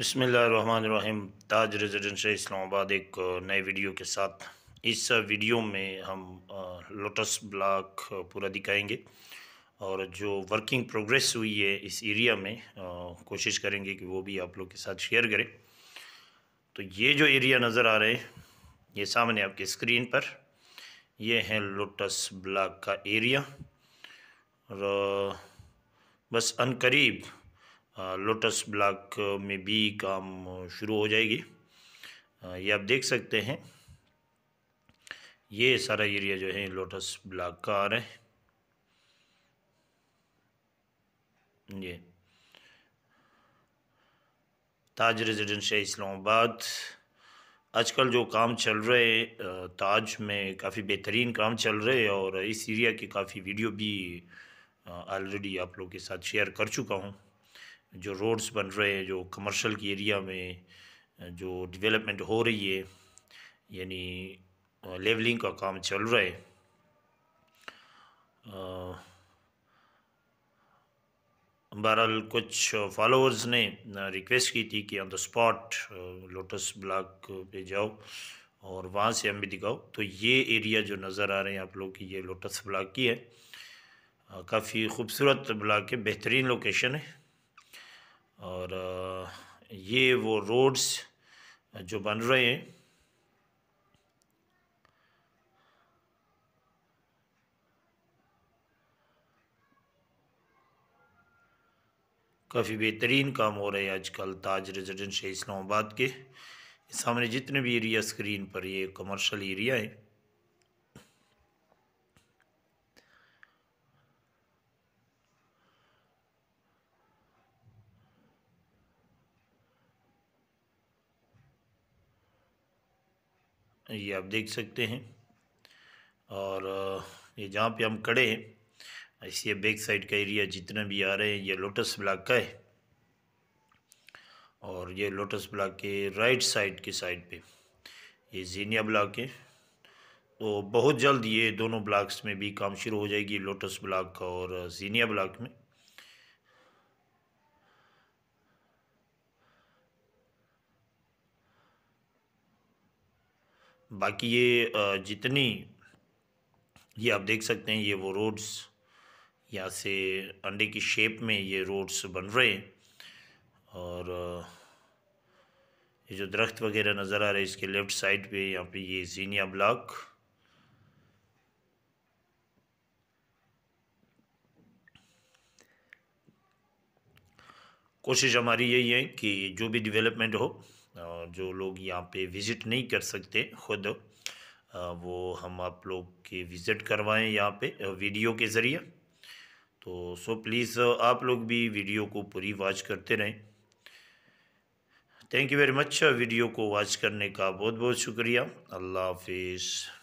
बसमिलीम ताज residential Islamabad एक नए video के साथ इस वीडियो में हम लोटस ब्लॉक पूरा दिखाएंगे और जो वर्किंग प्रोग्रेस हुई है इस एरिया में कोशिश करेंगे कि वो भी आप लोग के साथ शेयर करें तो ये जो एरिया नज़र आ रहे हैं ये सामने आपके स्क्रीन पर ये है लोटस ब्लॉक का एरिया और बस अनकरीब लोटस ब्लॉक में भी काम शुरू हो जाएगी ये आप देख सकते हैं ये सारा एरिया जो है लोटस ब्लॉक का आ रहा है ये ताज रेजिडेंशिया इस्लामाबाद आजकल जो काम चल रहे ताज में काफ़ी बेहतरीन काम चल रहे और इस एरिया की काफ़ी वीडियो भी ऑलरेडी आप लोग के साथ शेयर कर चुका हूँ जो रोड्स बन रहे हैं जो कमर्शल की एरिया में जो डेवलपमेंट हो रही है यानी लेवलिंग का काम चल रहा है बहरहाल कुछ फॉलोअर्स ने रिक्वेस्ट की थी कि on the spot lotus block पे जाओ और वहाँ से हम भी दिखाओ तो ये एरिया जो नज़र आ रहे हैं आप लोग की ये लोटस ब्लॉक की है काफ़ी खूबसूरत ब्लॉक है बेहतरीन लोकेशन है और ये वो रोड्स जो बन रहे हैं काफ़ी बेहतरीन काम हो रहे हैं आजकल ताज रेजिडेंशियल इस्लामाबाद के सामने जितने भी एरिया स्क्रीन पर ये कमर्शियल एरिया है ये आप देख सकते हैं और ये जहाँ पे हम खड़े हैं इसलिए बैक साइड का एरिया जितना भी आ रहे हैं ये लोटस ब्लॉक का है और ये लोटस ब्लॉक के राइट साइड के साइड पे ये जीनिया ब्लॉक है तो बहुत जल्द ये दोनों ब्लॉक्स में भी काम शुरू हो जाएगी लोटस ब्लॉक और जीनिया ब्लॉक में बाकी ये जितनी ये आप देख सकते हैं ये वो रोड्स यहाँ से अंडे की शेप में ये रोड्स बन रहे हैं और ये जो दरख्त वगैरह नज़र आ रहे हैं इसके लेफ़्ट साइड पे यहाँ पे ये जीनिया ब्लॉक कोशिश हमारी यही है कि जो भी डेवलपमेंट हो जो लोग यहाँ पे विज़िट नहीं कर सकते ख़ुद वो हम आप लोग के विज़िट करवाएं यहाँ पे वीडियो के ज़रिए तो सो प्लीज़ आप लोग भी वीडियो को पूरी वॉच करते रहें thank you very much video को वॉच करने का बहुत बहुत शुक्रिया अल्लाह हाफिज़